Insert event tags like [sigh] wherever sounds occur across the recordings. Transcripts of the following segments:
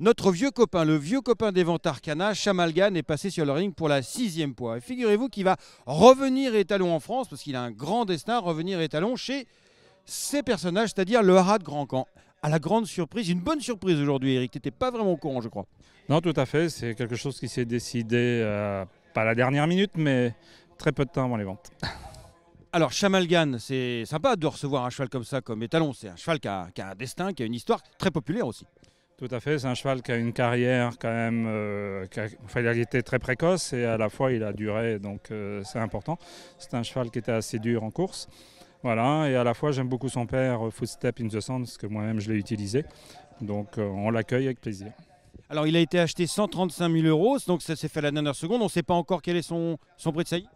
Notre vieux copain, le vieux copain des Arcana, Chamalgan, est passé sur le ring pour la sixième fois. Et figurez-vous qu'il va revenir étalon en France, parce qu'il a un grand destin, revenir étalon chez ses personnages, c'est-à-dire le Harad de Grand Camp. À la grande surprise, une bonne surprise aujourd'hui, Eric. Tu n'étais pas vraiment au courant, je crois. Non, tout à fait. C'est quelque chose qui s'est décidé, euh, pas à la dernière minute, mais très peu de temps avant les ventes. [laughs] Alors, Chamalgan, c'est sympa de recevoir un cheval comme ça, comme étalon. C'est un cheval qui a, un destin, qui a une histoire très populaire aussi. Tout à fait, c'est un cheval qui a une carrière quand même, euh, qui enfin, il très précoce et à la fois il a duré, donc euh, c'est important. C'est un cheval qui était assez dur en course. Voilà, et à la fois j'aime beaucoup son père, euh, Footstep in the Sand, parce que moi-même je l'ai utilisé. Donc on l'accueille avec plaisir. Alors il a été acheté 135 000 euros, donc ça s'est fait la dernière seconde. On ne sait pas encore quel est son, son prix de saillie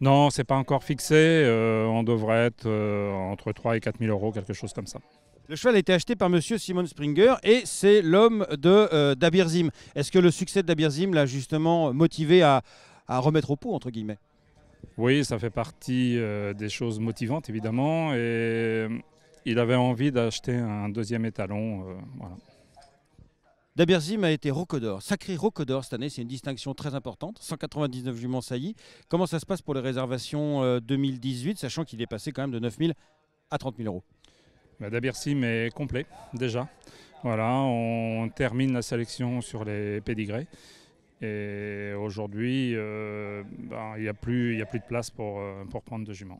Non, c'est pas encore fixé. on devrait être entre 3 et 4 000 euros, quelque chose comme ça. Le cheval a été acheté par Monsieur Simon Springer et c'est l'homme de euh, d'Abirzim. Est-ce que le succès de d'Abirzim l'a justement motivé à, remettre au pot entre guillemets Oui, ça fait partie euh, des choses motivantes évidemment et euh, il avait envie d'acheter un deuxième étalon. Dabirzim a été rocodor, sacré rocodor cette année, c'est une distinction très importante, 199 juments saillies. Comment ça se passe pour les réservations 2018, sachant qu'il est passé quand même de 9 000 à 30 000 euros bah, Dabir Sim est complet déjà. Voilà, on termine la sélection sur les pédigrés. Et aujourd'hui, euh, bah, il n'y a, plus, de place pour, euh, prendre de jument.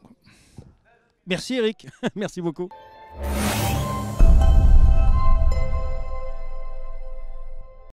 Merci Eric, [laughs] merci beaucoup.